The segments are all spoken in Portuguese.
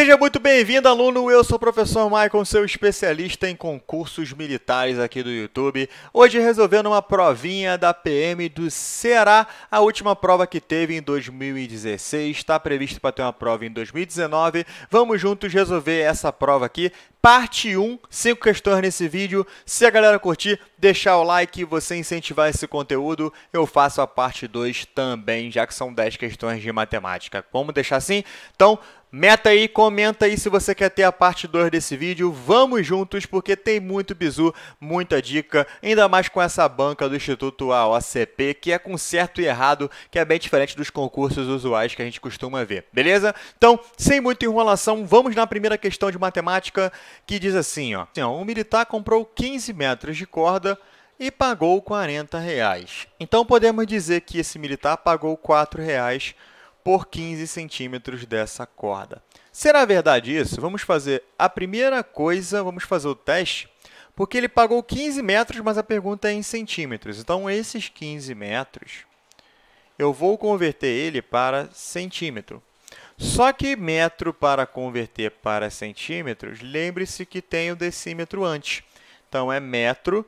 Seja muito bem-vindo, aluno. Eu sou o professor Maicon, seu especialista em concursos militares aqui do YouTube. Hoje resolvendo uma provinha da PM do Ceará, a última prova que teve em 2016. Está previsto para ter uma prova em 2019. Vamos juntos resolver essa prova aqui parte 1, 5 questões nesse vídeo. Se a galera curtir, deixar o like e você incentivar esse conteúdo, eu faço a parte 2 também, já que são 10 questões de matemática. Vamos deixar assim? Então, meta aí, comenta aí se você quer ter a parte 2 desse vídeo. Vamos juntos, porque tem muito bizu, muita dica, ainda mais com essa banca do Instituto AOCP, que é com certo e errado, que é bem diferente dos concursos usuais que a gente costuma ver, beleza? Então, sem muita enrolação, vamos na primeira questão de matemática que diz assim, ó, assim, ó militar comprou 15 metros de corda e pagou 40 reais. Então podemos dizer que esse militar pagou 4 reais por 15 centímetros dessa corda. Será verdade isso? Vamos fazer a primeira coisa, vamos fazer o teste, porque ele pagou 15 metros, mas a pergunta é em centímetros. Então, esses 15 metros, eu vou converter ele para centímetro. Só que metro para converter para centímetros, lembre-se que tem o decímetro antes. Então, é metro,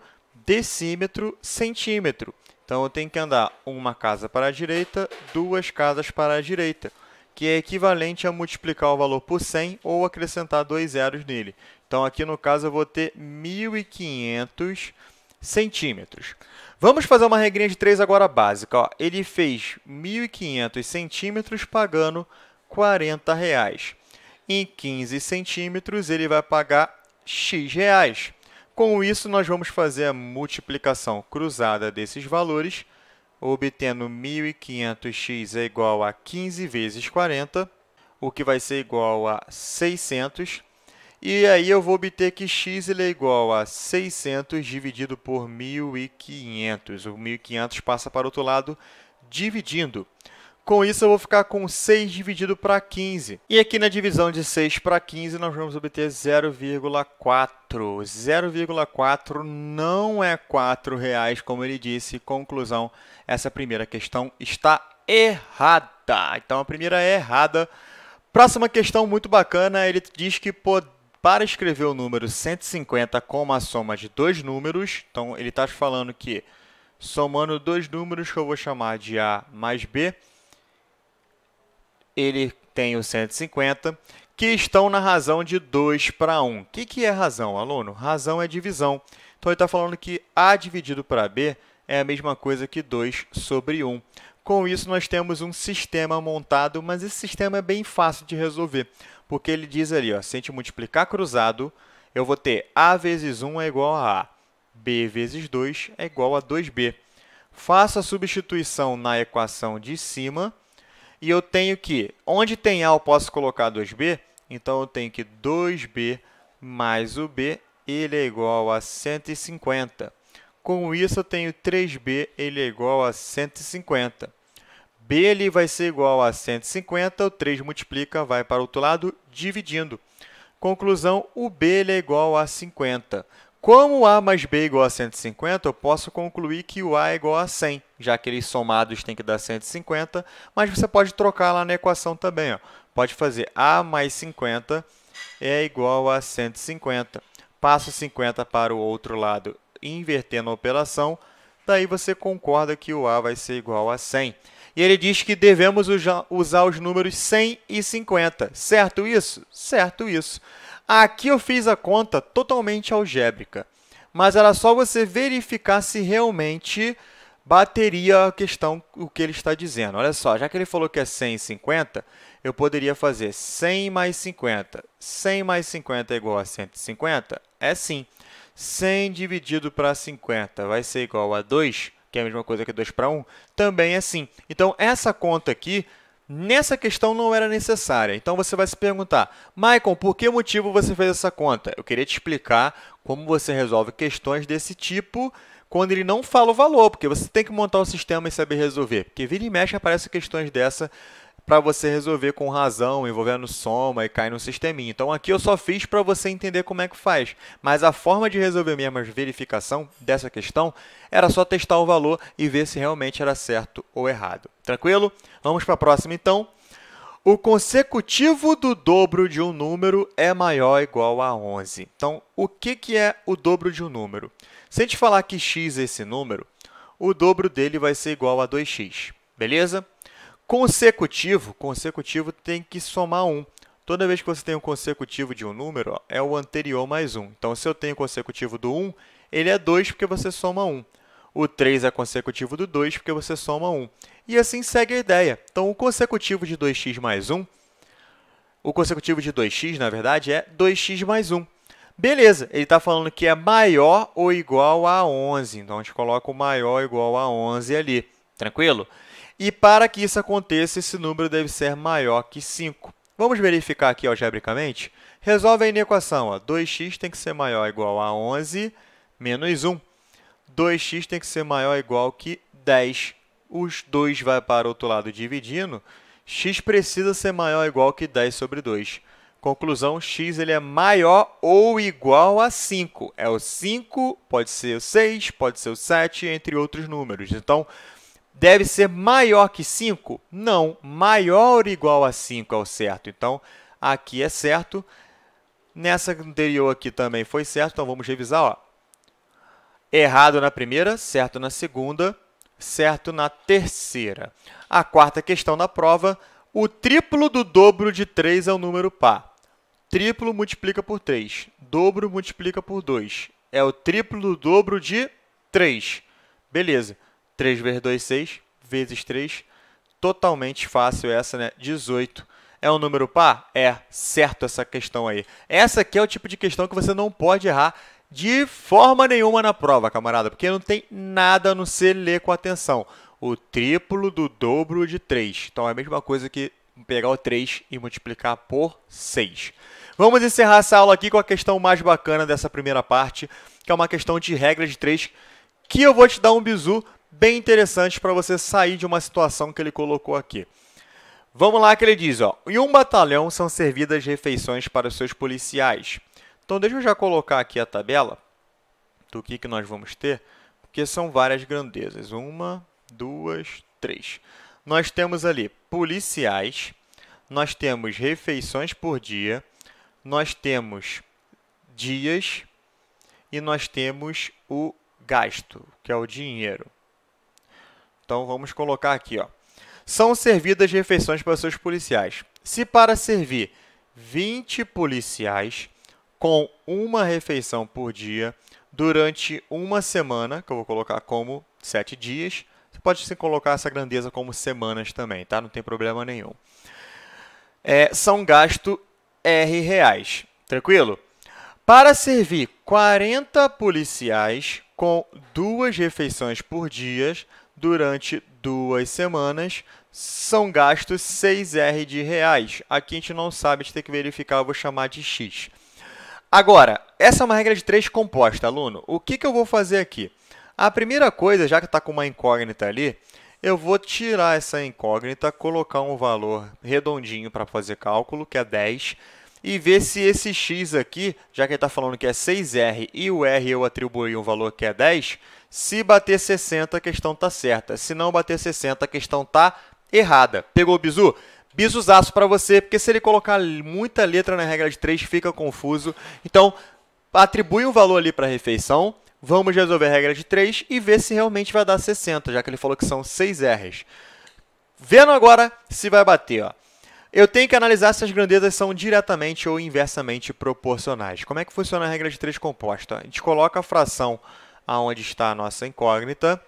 decímetro, centímetro. Então, eu tenho que andar uma casa para a direita, duas casas para a direita, que é equivalente a multiplicar o valor por 100 ou acrescentar dois zeros nele. Então, aqui no caso, eu vou ter 1.500 centímetros. Vamos fazer uma regrinha de 3 agora básica. Ó. Ele fez 1.500 centímetros pagando 40 reais. Em 15 centímetros, ele vai pagar X reais. Com isso, nós vamos fazer a multiplicação cruzada desses valores, obtendo 1.500x é igual a 15 vezes 40, o que vai ser igual a 600. E aí eu vou obter que x ele é igual a 600 dividido por 1.500. O 1.500 passa para o outro lado dividindo. Com isso, eu vou ficar com 6 dividido para 15. E aqui na divisão de 6 para 15, nós vamos obter 0,4. 0,4 não é R$ reais, como ele disse. Conclusão, essa primeira questão está errada. Então, a primeira é errada. Próxima questão muito bacana, ele diz que para escrever o número 150 como a soma de dois números, então ele está falando que somando dois números, que eu vou chamar de A mais B, ele tem o 150, que estão na razão de 2 para 1. O que, que é razão, aluno? Razão é divisão. Então, ele está falando que A dividido para B é a mesma coisa que 2 sobre 1. Com isso, nós temos um sistema montado, mas esse sistema é bem fácil de resolver, porque ele diz ali, ó, se a gente multiplicar cruzado, eu vou ter A vezes 1 é igual a A, B vezes 2 é igual a 2B. Faço a substituição na equação de cima e eu tenho que, onde tem A eu posso colocar 2B, então eu tenho que 2B mais o B, ele é igual a 150. Com isso, eu tenho 3B, ele é igual a 150. B ele vai ser igual a 150, o 3 multiplica, vai para o outro lado, dividindo. Conclusão, o B ele é igual a 50. Como A mais B é igual a 150, eu posso concluir que o A é igual a 100, já que eles somados têm que dar 150, mas você pode trocar lá na equação também. Ó. Pode fazer A mais 50 é igual a 150. Passa 50 para o outro lado, invertendo a operação, daí você concorda que o A vai ser igual a 100. E ele diz que devemos usar os números 100 e 50. Certo isso? Certo isso. Aqui eu fiz a conta totalmente algébrica, mas era só você verificar se realmente bateria a questão o que ele está dizendo. Olha só, já que ele falou que é 150, eu poderia fazer 100 mais 50. 100 mais 50 é igual a 150? É sim. 100 dividido para 50 vai ser igual a 2, que é a mesma coisa que 2 para 1, também é sim. Então, essa conta aqui nessa questão não era necessária. Então você vai se perguntar, Michael, por que motivo você fez essa conta? Eu queria te explicar como você resolve questões desse tipo quando ele não fala o valor, porque você tem que montar um sistema e saber resolver. Porque vira e mexe aparecem questões dessa para você resolver com razão, envolvendo soma e cair no sisteminha. Então aqui eu só fiz para você entender como é que faz, mas a forma de resolver mesmo a verificação dessa questão era só testar o valor e ver se realmente era certo ou errado. Tranquilo? Vamos para a próxima então. O consecutivo do dobro de um número é maior ou igual a 11. Então, o que, que é o dobro de um número? Se a gente falar que x é esse número, o dobro dele vai ser igual a 2x, beleza? Consecutivo, consecutivo tem que somar 1. Toda vez que você tem um consecutivo de um número, é o anterior mais 1. Então, se eu tenho consecutivo do 1, ele é 2 porque você soma 1. O 3 é consecutivo do 2 porque você soma 1. E assim segue a ideia. Então, o consecutivo de 2x mais 1, o consecutivo de 2x, na verdade, é 2x mais 1. Beleza, ele está falando que é maior ou igual a 11. Então, a gente coloca o maior ou igual a 11 ali. Tranquilo? E para que isso aconteça, esse número deve ser maior que 5. Vamos verificar aqui algebricamente? Resolve a inequação. Ó. 2x tem que ser maior ou igual a 11 menos 1. 2x tem que ser maior ou igual que 10. Os dois vai para o outro lado dividindo. x precisa ser maior ou igual que 10 sobre 2. Conclusão, x ele é maior ou igual a 5. É o 5, pode ser o 6, pode ser o 7, entre outros números. Então, Deve ser maior que 5? Não, maior ou igual a 5 é o certo. Então, aqui é certo. Nessa anterior aqui também foi certo, então vamos revisar. Ó. Errado na primeira, certo na segunda, certo na terceira. A quarta questão da prova, o triplo do dobro de 3 é um número par. Triplo multiplica por 3, dobro multiplica por 2. É o triplo do dobro de 3. Beleza. 3 vezes 2, 6, vezes 3, totalmente fácil essa, né? 18. É um número par? É, certo essa questão aí. Essa aqui é o tipo de questão que você não pode errar de forma nenhuma na prova, camarada, porque não tem nada a não ser ler com atenção. O triplo do dobro de 3. Então é a mesma coisa que pegar o 3 e multiplicar por 6. Vamos encerrar essa aula aqui com a questão mais bacana dessa primeira parte, que é uma questão de regra de 3, que eu vou te dar um bizu bem interessantes para você sair de uma situação que ele colocou aqui. Vamos lá que ele diz, ó, em um batalhão são servidas refeições para os seus policiais. Então deixa eu já colocar aqui a tabela do que, que nós vamos ter, porque são várias grandezas. Uma, duas, três. Nós temos ali policiais, nós temos refeições por dia, nós temos dias e nós temos o gasto, que é o dinheiro. Então vamos colocar aqui, ó. São servidas refeições para seus policiais. Se para servir 20 policiais com uma refeição por dia durante uma semana, que eu vou colocar como 7 dias, você pode sim colocar essa grandeza como semanas também, tá? Não tem problema nenhum. É, são gasto R reais, tranquilo? Para servir 40 policiais com duas refeições por dia durante duas semanas, são gastos 6R de reais. Aqui a gente não sabe, a gente tem que verificar, eu vou chamar de X. Agora, essa é uma regra de 3 composta, aluno. O que, que eu vou fazer aqui? A primeira coisa, já que está com uma incógnita ali, eu vou tirar essa incógnita, colocar um valor redondinho para fazer cálculo, que é 10, e ver se esse x aqui, já que ele está falando que é 6r e o r eu atribuí um valor que é 10, se bater 60, a questão está certa. Se não bater 60, a questão está errada. Pegou o bizu? Bizuzaço para você, porque se ele colocar muita letra na regra de 3, fica confuso. Então, atribui um valor ali para a refeição, vamos resolver a regra de 3 e ver se realmente vai dar 60, já que ele falou que são 6 R's. Vendo agora se vai bater, ó. Eu tenho que analisar se as grandezas são diretamente ou inversamente proporcionais. Como é que funciona a regra de três composta? A gente coloca a fração aonde está a nossa incógnita,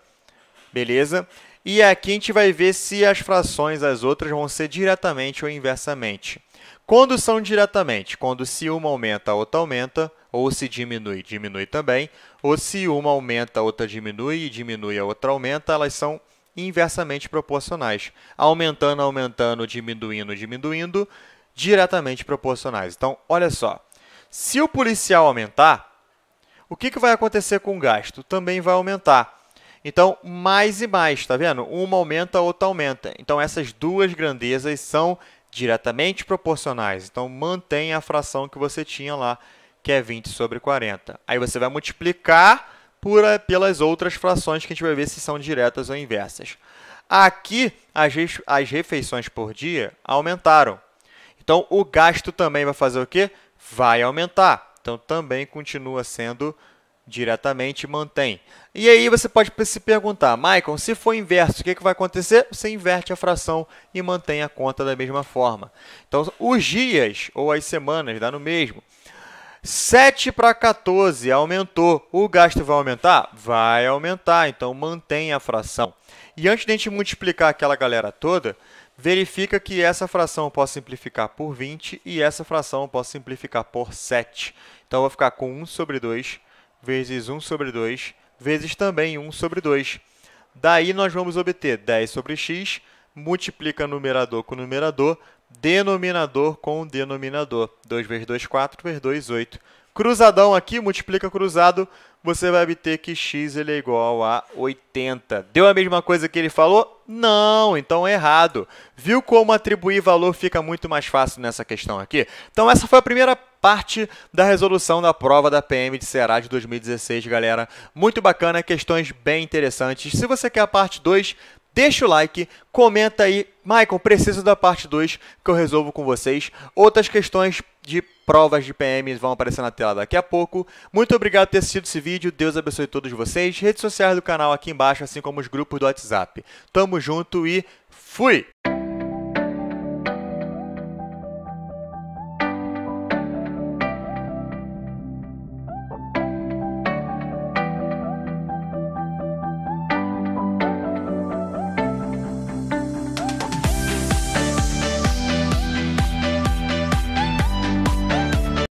beleza? E aqui a gente vai ver se as frações, as outras, vão ser diretamente ou inversamente. Quando são diretamente? Quando se uma aumenta, a outra aumenta, ou se diminui, diminui também, ou se uma aumenta, a outra diminui, e diminui, a outra aumenta, elas são inversamente proporcionais, aumentando, aumentando, diminuindo, diminuindo, diretamente proporcionais. Então, olha só, se o policial aumentar, o que, que vai acontecer com o gasto? Também vai aumentar. Então, mais e mais, tá vendo? Uma aumenta, a outra aumenta. Então, essas duas grandezas são diretamente proporcionais. Então, mantém a fração que você tinha lá, que é 20 sobre 40. Aí você vai multiplicar por, pelas outras frações que a gente vai ver se são diretas ou inversas. Aqui, as, as refeições por dia aumentaram. Então, o gasto também vai fazer o quê? Vai aumentar. Então, também continua sendo diretamente mantém. E aí você pode se perguntar, Michael, se for inverso, o que, é que vai acontecer? Você inverte a fração e mantém a conta da mesma forma. Então, os dias ou as semanas dá no mesmo. 7 para 14 aumentou. O gasto vai aumentar? Vai aumentar, então mantém a fração. E antes de a gente multiplicar aquela galera toda, verifica que essa fração eu posso simplificar por 20 e essa fração eu posso simplificar por 7. Então, eu vou ficar com 1 sobre 2 vezes 1 sobre 2 vezes também 1 sobre 2. Daí, nós vamos obter 10 sobre x, multiplica numerador com numerador, denominador com denominador. 2 vezes 2, 4, vezes 2, 8. Cruzadão aqui, multiplica cruzado, você vai obter que x ele é igual a 80. Deu a mesma coisa que ele falou? Não, então é errado. Viu como atribuir valor fica muito mais fácil nessa questão aqui? Então essa foi a primeira parte da resolução da prova da PM de Ceará de 2016, galera. Muito bacana, questões bem interessantes. Se você quer a parte 2, deixa o like, comenta aí, Michael, preciso da parte 2 que eu resolvo com vocês. Outras questões de provas de PMs vão aparecer na tela daqui a pouco. Muito obrigado por ter assistido esse vídeo, Deus abençoe todos vocês. Redes sociais do canal aqui embaixo, assim como os grupos do WhatsApp. Tamo junto e fui!